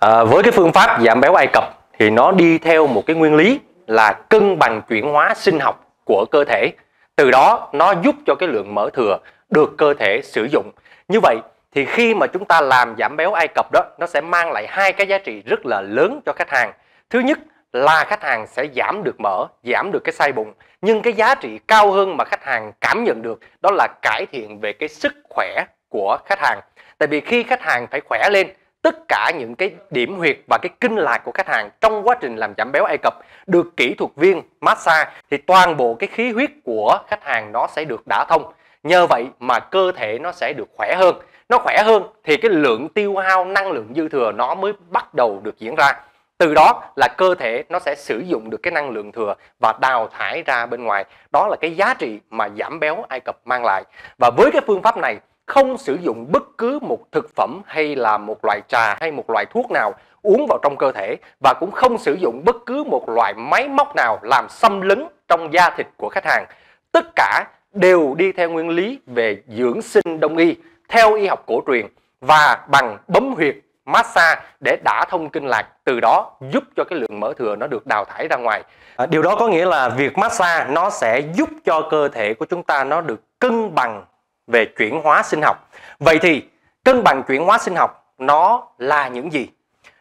à, với cái phương pháp giảm béo Ai Cập thì nó đi theo một cái nguyên lý là cân bằng chuyển hóa sinh học của cơ thể từ đó nó giúp cho cái lượng mỡ thừa được cơ thể sử dụng như vậy thì khi mà chúng ta làm giảm béo Ai Cập đó nó sẽ mang lại hai cái giá trị rất là lớn cho khách hàng thứ nhất là khách hàng sẽ giảm được mỡ, giảm được cái sai bụng. Nhưng cái giá trị cao hơn mà khách hàng cảm nhận được đó là cải thiện về cái sức khỏe của khách hàng. Tại vì khi khách hàng phải khỏe lên tất cả những cái điểm huyệt và cái kinh lạc của khách hàng trong quá trình làm giảm béo Ai Cập được kỹ thuật viên massage thì toàn bộ cái khí huyết của khách hàng nó sẽ được đả thông nhờ vậy mà cơ thể nó sẽ được khỏe hơn nó khỏe hơn thì cái lượng tiêu hao năng lượng dư thừa nó mới bắt đầu được diễn ra từ đó là cơ thể nó sẽ sử dụng được cái năng lượng thừa và đào thải ra bên ngoài đó là cái giá trị mà giảm béo Ai Cập mang lại và với cái phương pháp này không sử dụng bất cứ một thực phẩm hay là một loại trà hay một loại thuốc nào uống vào trong cơ thể và cũng không sử dụng bất cứ một loại máy móc nào làm xâm lấn trong da thịt của khách hàng. Tất cả đều đi theo nguyên lý về dưỡng sinh đông y theo y học cổ truyền và bằng bấm huyệt massage để đả thông kinh lạc từ đó giúp cho cái lượng mỡ thừa nó được đào thải ra ngoài à, điều đó có nghĩa là việc massage nó sẽ giúp cho cơ thể của chúng ta nó được cân bằng về chuyển hóa sinh học. Vậy thì cân bằng chuyển hóa sinh học nó là những gì?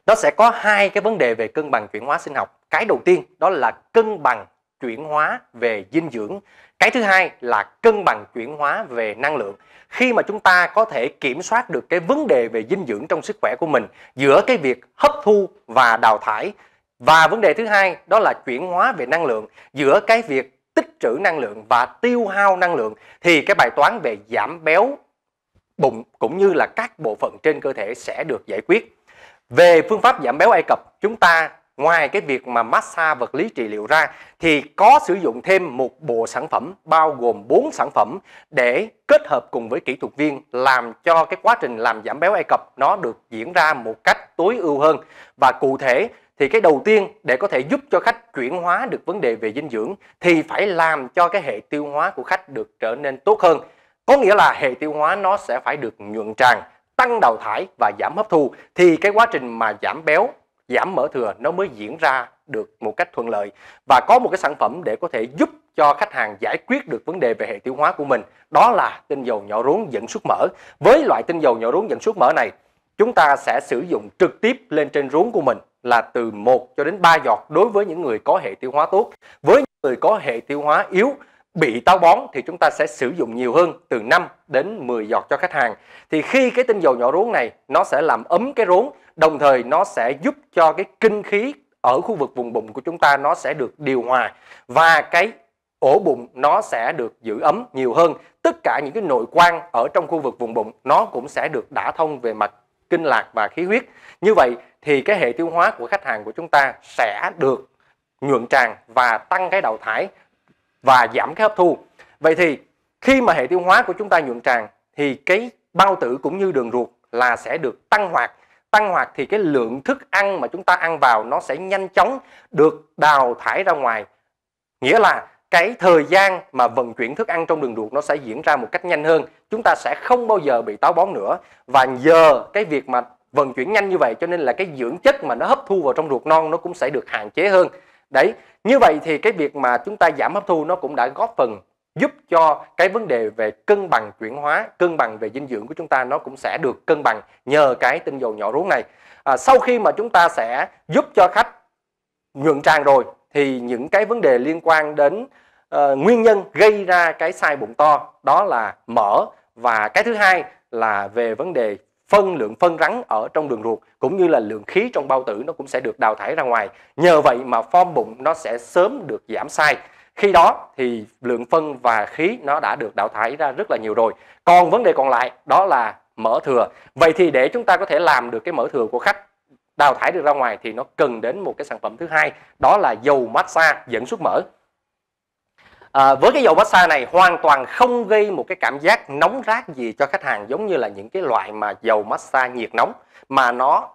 Nó sẽ có hai cái vấn đề về cân bằng chuyển hóa sinh học. Cái đầu tiên đó là cân bằng chuyển hóa về dinh dưỡng. Cái thứ hai là cân bằng chuyển hóa về năng lượng. Khi mà chúng ta có thể kiểm soát được cái vấn đề về dinh dưỡng trong sức khỏe của mình giữa cái việc hấp thu và đào thải và vấn đề thứ hai đó là chuyển hóa về năng lượng giữa cái việc tích trữ năng lượng và tiêu hao năng lượng thì cái bài toán về giảm béo bụng cũng như là các bộ phận trên cơ thể sẽ được giải quyết. Về phương pháp giảm béo Ai Cập, chúng ta ngoài cái việc mà massage vật lý trị liệu ra thì có sử dụng thêm một bộ sản phẩm bao gồm 4 sản phẩm để kết hợp cùng với kỹ thuật viên làm cho cái quá trình làm giảm béo Ai Cập nó được diễn ra một cách tối ưu hơn và cụ thể thì cái đầu tiên để có thể giúp cho khách chuyển hóa được vấn đề về dinh dưỡng thì phải làm cho cái hệ tiêu hóa của khách được trở nên tốt hơn có nghĩa là hệ tiêu hóa nó sẽ phải được nhuận tràng tăng đào thải và giảm hấp thu thì cái quá trình mà giảm béo giảm mỡ thừa nó mới diễn ra được một cách thuận lợi và có một cái sản phẩm để có thể giúp cho khách hàng giải quyết được vấn đề về hệ tiêu hóa của mình đó là tinh dầu nhỏ rốn dẫn xuất mỡ với loại tinh dầu nhỏ rốn dẫn xuất mỡ này chúng ta sẽ sử dụng trực tiếp lên trên ruống của mình là từ 1 cho đến 3 giọt đối với những người có hệ tiêu hóa tốt. Với những người có hệ tiêu hóa yếu bị táo bón thì chúng ta sẽ sử dụng nhiều hơn từ 5 đến 10 giọt cho khách hàng. Thì khi cái tinh dầu nhỏ ruống này nó sẽ làm ấm cái rốn, đồng thời nó sẽ giúp cho cái kinh khí ở khu vực vùng bụng của chúng ta nó sẽ được điều hòa và cái ổ bụng nó sẽ được giữ ấm nhiều hơn tất cả những cái nội quan ở trong khu vực vùng bụng nó cũng sẽ được đả thông về mặt kinh lạc và khí huyết như vậy thì cái hệ tiêu hóa của khách hàng của chúng ta sẽ được nhuận tràng và tăng cái đào thải và giảm cái hấp thu vậy thì khi mà hệ tiêu hóa của chúng ta nhuận tràng thì cái bao tử cũng như đường ruột là sẽ được tăng hoạt tăng hoạt thì cái lượng thức ăn mà chúng ta ăn vào nó sẽ nhanh chóng được đào thải ra ngoài nghĩa là cái thời gian mà vận chuyển thức ăn trong đường ruột nó sẽ diễn ra một cách nhanh hơn chúng ta sẽ không bao giờ bị táo bón nữa và giờ cái việc mà vận chuyển nhanh như vậy cho nên là cái dưỡng chất mà nó hấp thu vào trong ruột non nó cũng sẽ được hạn chế hơn đấy như vậy thì cái việc mà chúng ta giảm hấp thu nó cũng đã góp phần giúp cho cái vấn đề về cân bằng chuyển hóa cân bằng về dinh dưỡng của chúng ta nó cũng sẽ được cân bằng nhờ cái tinh dầu nhỏ rốn này à, sau khi mà chúng ta sẽ giúp cho khách nhuận tràng rồi thì những cái vấn đề liên quan đến uh, nguyên nhân gây ra cái sai bụng to đó là mỡ và cái thứ hai là về vấn đề phân lượng phân rắn ở trong đường ruột cũng như là lượng khí trong bao tử nó cũng sẽ được đào thải ra ngoài nhờ vậy mà form bụng nó sẽ sớm được giảm sai khi đó thì lượng phân và khí nó đã được đào thải ra rất là nhiều rồi còn vấn đề còn lại đó là mỡ thừa vậy thì để chúng ta có thể làm được cái mỡ thừa của khách đào thải được ra ngoài thì nó cần đến một cái sản phẩm thứ hai đó là dầu massage dẫn xuất mỡ à, với cái dầu massage này hoàn toàn không gây một cái cảm giác nóng rát gì cho khách hàng giống như là những cái loại mà dầu massage nhiệt nóng mà nó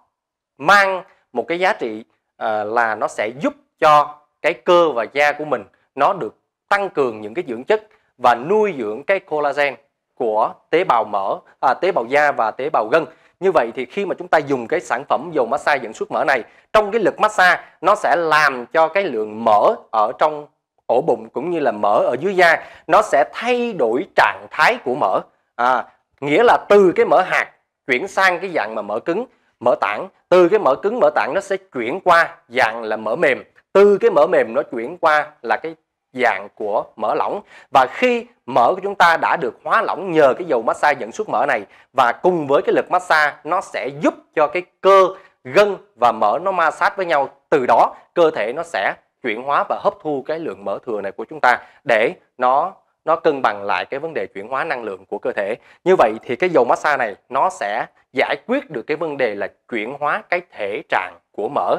mang một cái giá trị à, là nó sẽ giúp cho cái cơ và da của mình nó được tăng cường những cái dưỡng chất và nuôi dưỡng cái collagen của tế bào mỡ à, tế bào da và tế bào gân như vậy thì khi mà chúng ta dùng cái sản phẩm dầu massage dẫn xuất mỡ này trong cái lực massage nó sẽ làm cho cái lượng mỡ ở trong ổ bụng cũng như là mỡ ở dưới da nó sẽ thay đổi trạng thái của mỡ. À, nghĩa là từ cái mỡ hạt chuyển sang cái dạng mà mỡ cứng, mỡ tảng, từ cái mỡ cứng mỡ tảng nó sẽ chuyển qua dạng là mỡ mềm, từ cái mỡ mềm nó chuyển qua là cái dạng của mỡ lỏng và khi mỡ của chúng ta đã được hóa lỏng nhờ cái dầu massage dẫn xuất mỡ này và cùng với cái lực massage nó sẽ giúp cho cái cơ gân và mỡ nó ma sát với nhau từ đó cơ thể nó sẽ chuyển hóa và hấp thu cái lượng mỡ thừa này của chúng ta để nó nó cân bằng lại cái vấn đề chuyển hóa năng lượng của cơ thể như vậy thì cái dầu massage này nó sẽ giải quyết được cái vấn đề là chuyển hóa cái thể trạng của mỡ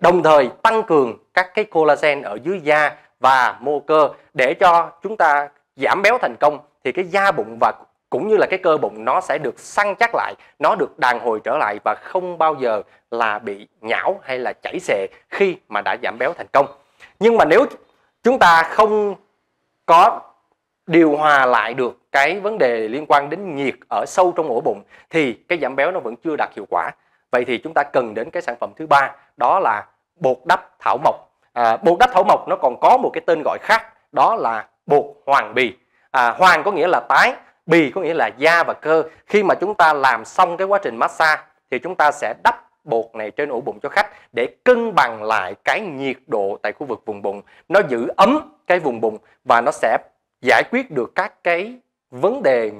đồng thời tăng cường các cái collagen ở dưới da và mô cơ để cho chúng ta giảm béo thành công thì cái da bụng và cũng như là cái cơ bụng nó sẽ được săn chắc lại nó được đàn hồi trở lại và không bao giờ là bị nhão hay là chảy xệ khi mà đã giảm béo thành công nhưng mà nếu chúng ta không có điều hòa lại được cái vấn đề liên quan đến nhiệt ở sâu trong ổ bụng thì cái giảm béo nó vẫn chưa đạt hiệu quả vậy thì chúng ta cần đến cái sản phẩm thứ ba đó là bột đắp thảo mộc à, bột đắp thảo mộc nó còn có một cái tên gọi khác đó là bột hoàng bì à, hoàng có nghĩa là tái bì có nghĩa là da và cơ khi mà chúng ta làm xong cái quá trình massage thì chúng ta sẽ đắp bột này trên ổ bụng cho khách để cân bằng lại cái nhiệt độ tại khu vực vùng bụng nó giữ ấm cái vùng bụng và nó sẽ giải quyết được các cái vấn đề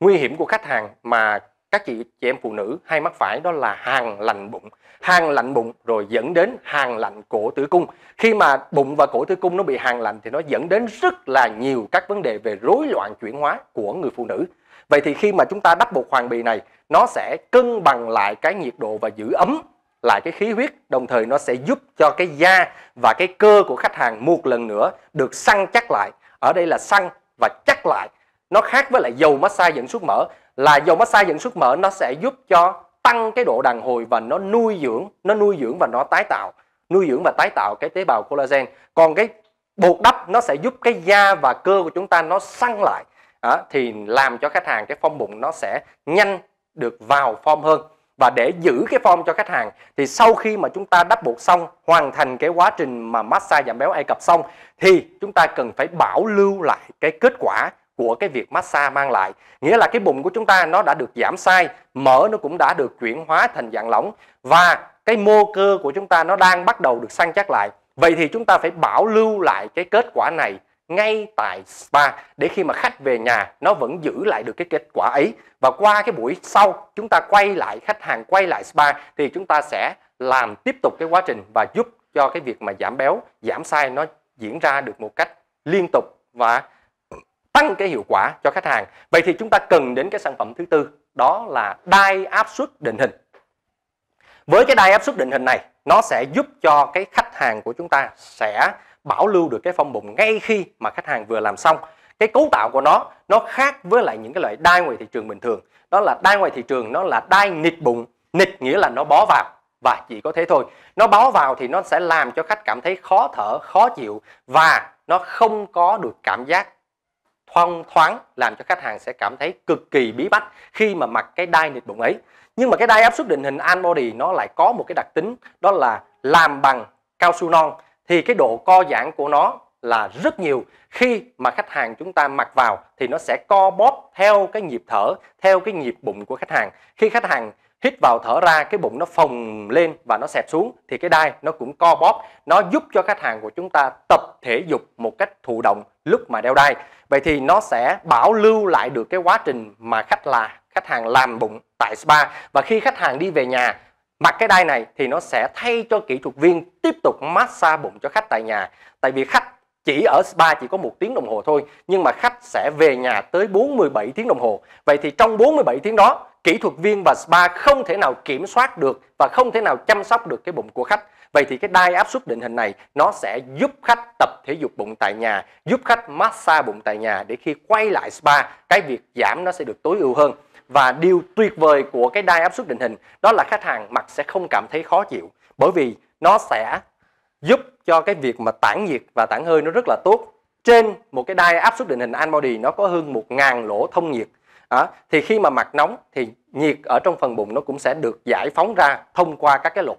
nguy hiểm của khách hàng mà các chị chị em phụ nữ hay mắc phải đó là hàng lạnh bụng hàng lạnh bụng rồi dẫn đến hàng lạnh cổ tử cung khi mà bụng và cổ tử cung nó bị hàng lạnh thì nó dẫn đến rất là nhiều các vấn đề về rối loạn chuyển hóa của người phụ nữ vậy thì khi mà chúng ta đắp bột hoàng bì này nó sẽ cân bằng lại cái nhiệt độ và giữ ấm lại cái khí huyết đồng thời nó sẽ giúp cho cái da và cái cơ của khách hàng một lần nữa được săn chắc lại ở đây là săn và chắc lại nó khác với lại dầu massage dẫn suốt mỡ là dầu massage dẫn xuất mỡ nó sẽ giúp cho tăng cái độ đàn hồi và nó nuôi dưỡng nó nuôi dưỡng và nó tái tạo nuôi dưỡng và tái tạo cái tế bào collagen còn cái bột đắp nó sẽ giúp cái da và cơ của chúng ta nó săn lại à, thì làm cho khách hàng cái form bụng nó sẽ nhanh được vào form hơn và để giữ cái form cho khách hàng thì sau khi mà chúng ta đắp bột xong hoàn thành cái quá trình mà massage giảm béo Ai Cập xong thì chúng ta cần phải bảo lưu lại cái kết quả của cái việc massage mang lại nghĩa là cái bụng của chúng ta nó đã được giảm sai mỡ nó cũng đã được chuyển hóa thành dạng lỏng và cái mô cơ của chúng ta nó đang bắt đầu được săn chắc lại vậy thì chúng ta phải bảo lưu lại cái kết quả này ngay tại spa để khi mà khách về nhà nó vẫn giữ lại được cái kết quả ấy và qua cái buổi sau chúng ta quay lại khách hàng quay lại spa thì chúng ta sẽ làm tiếp tục cái quá trình và giúp cho cái việc mà giảm béo giảm sai nó diễn ra được một cách liên tục và tăng cái hiệu quả cho khách hàng vậy thì chúng ta cần đến cái sản phẩm thứ tư đó là đai áp suất định hình với cái đai áp suất định hình này nó sẽ giúp cho cái khách hàng của chúng ta sẽ bảo lưu được cái phong bụng ngay khi mà khách hàng vừa làm xong cái cấu tạo của nó nó khác với lại những cái loại đai ngoài thị trường bình thường đó là đai ngoài thị trường nó là đai nịt bụng nịt nghĩa là nó bó vào và chỉ có thế thôi nó bó vào thì nó sẽ làm cho khách cảm thấy khó thở khó chịu và nó không có được cảm giác thoang thoáng làm cho khách hàng sẽ cảm thấy cực kỳ bí bách khi mà mặc cái đai nịt bụng ấy nhưng mà cái đai áp suất định hình Unbody nó lại có một cái đặc tính đó là làm bằng cao su non thì cái độ co giãn của nó là rất nhiều khi mà khách hàng chúng ta mặc vào thì nó sẽ co bóp theo cái nhịp thở theo cái nhịp bụng của khách hàng khi khách hàng hít vào thở ra cái bụng nó phồng lên và nó xẹp xuống thì cái đai nó cũng co bóp nó giúp cho khách hàng của chúng ta tập thể dục một cách thụ động lúc mà đeo đai vậy thì nó sẽ bảo lưu lại được cái quá trình mà khách là khách hàng làm bụng tại spa và khi khách hàng đi về nhà mặc cái đai này thì nó sẽ thay cho kỹ thuật viên tiếp tục massage bụng cho khách tại nhà tại vì khách chỉ ở spa chỉ có một tiếng đồng hồ thôi nhưng mà khách sẽ về nhà tới 47 tiếng đồng hồ vậy thì trong 47 tiếng đó kỹ thuật viên và spa không thể nào kiểm soát được và không thể nào chăm sóc được cái bụng của khách vậy thì cái đai áp suất định hình này nó sẽ giúp khách tập thể dục bụng tại nhà giúp khách massage bụng tại nhà để khi quay lại spa cái việc giảm nó sẽ được tối ưu hơn và điều tuyệt vời của cái đai áp suất định hình đó là khách hàng mặc sẽ không cảm thấy khó chịu bởi vì nó sẽ giúp cho cái việc mà tản nhiệt và tản hơi nó rất là tốt trên một cái đai áp suất định hình An Body nó có hơn 1.000 lỗ thông nhiệt à, thì khi mà mặt nóng thì nhiệt ở trong phần bụng nó cũng sẽ được giải phóng ra thông qua các cái lỗ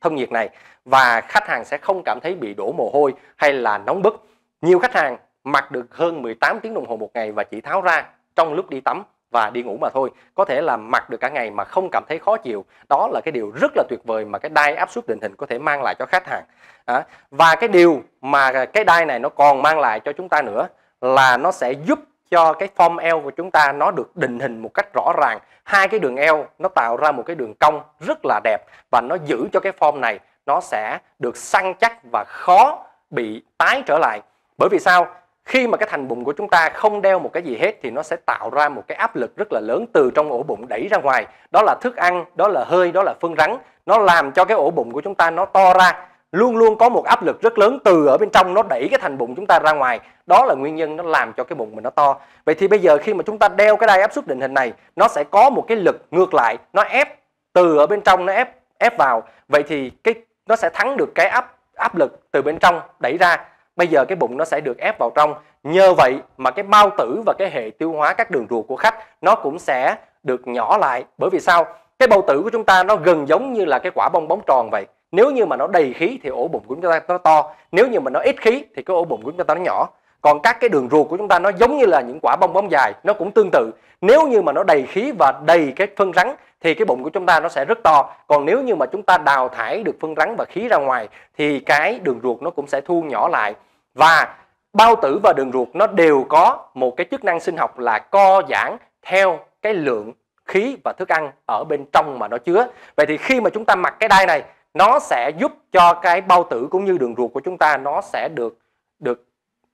thông nhiệt này và khách hàng sẽ không cảm thấy bị đổ mồ hôi hay là nóng bức nhiều khách hàng mặc được hơn 18 tiếng đồng hồ một ngày và chỉ tháo ra trong lúc đi tắm và đi ngủ mà thôi có thể là mặc được cả ngày mà không cảm thấy khó chịu đó là cái điều rất là tuyệt vời mà cái đai áp suất định hình có thể mang lại cho khách hàng à, và cái điều mà cái đai này nó còn mang lại cho chúng ta nữa là nó sẽ giúp cho cái form L của chúng ta nó được định hình một cách rõ ràng. Hai cái đường L nó tạo ra một cái đường cong rất là đẹp và nó giữ cho cái form này nó sẽ được săn chắc và khó bị tái trở lại. Bởi vì sao? Khi mà cái thành bụng của chúng ta không đeo một cái gì hết thì nó sẽ tạo ra một cái áp lực rất là lớn từ trong ổ bụng đẩy ra ngoài. Đó là thức ăn, đó là hơi, đó là phân rắn. Nó làm cho cái ổ bụng của chúng ta nó to ra luôn luôn có một áp lực rất lớn từ ở bên trong nó đẩy cái thành bụng chúng ta ra ngoài đó là nguyên nhân nó làm cho cái bụng mình nó to vậy thì bây giờ khi mà chúng ta đeo cái đai áp suất định hình này nó sẽ có một cái lực ngược lại nó ép từ ở bên trong nó ép ép vào vậy thì cái nó sẽ thắng được cái áp áp lực từ bên trong đẩy ra bây giờ cái bụng nó sẽ được ép vào trong nhờ vậy mà cái bao tử và cái hệ tiêu hóa các đường ruột của khách nó cũng sẽ được nhỏ lại bởi vì sao cái bao tử của chúng ta nó gần giống như là cái quả bong bóng tròn vậy nếu như mà nó đầy khí thì ổ bụng của chúng ta nó to nếu như mà nó ít khí thì cái ổ bụng của chúng ta nó nhỏ còn các cái đường ruột của chúng ta nó giống như là những quả bong bóng dài nó cũng tương tự nếu như mà nó đầy khí và đầy cái phân rắn thì cái bụng của chúng ta nó sẽ rất to còn nếu như mà chúng ta đào thải được phân rắn và khí ra ngoài thì cái đường ruột nó cũng sẽ thu nhỏ lại và bao tử và đường ruột nó đều có một cái chức năng sinh học là co giãn theo cái lượng khí và thức ăn ở bên trong mà nó chứa vậy thì khi mà chúng ta mặc cái đai này nó sẽ giúp cho cái bao tử cũng như đường ruột của chúng ta nó sẽ được được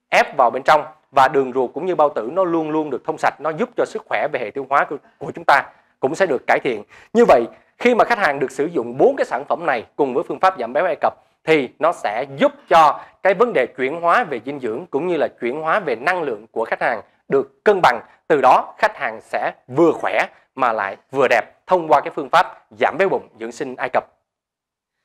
ép vào bên trong và đường ruột cũng như bao tử nó luôn luôn được thông sạch nó giúp cho sức khỏe về hệ tiêu hóa của, của chúng ta cũng sẽ được cải thiện như vậy khi mà khách hàng được sử dụng bốn cái sản phẩm này cùng với phương pháp giảm béo Ai Cập thì nó sẽ giúp cho cái vấn đề chuyển hóa về dinh dưỡng cũng như là chuyển hóa về năng lượng của khách hàng được cân bằng từ đó khách hàng sẽ vừa khỏe mà lại vừa đẹp thông qua cái phương pháp giảm béo bụng dưỡng sinh Ai Cập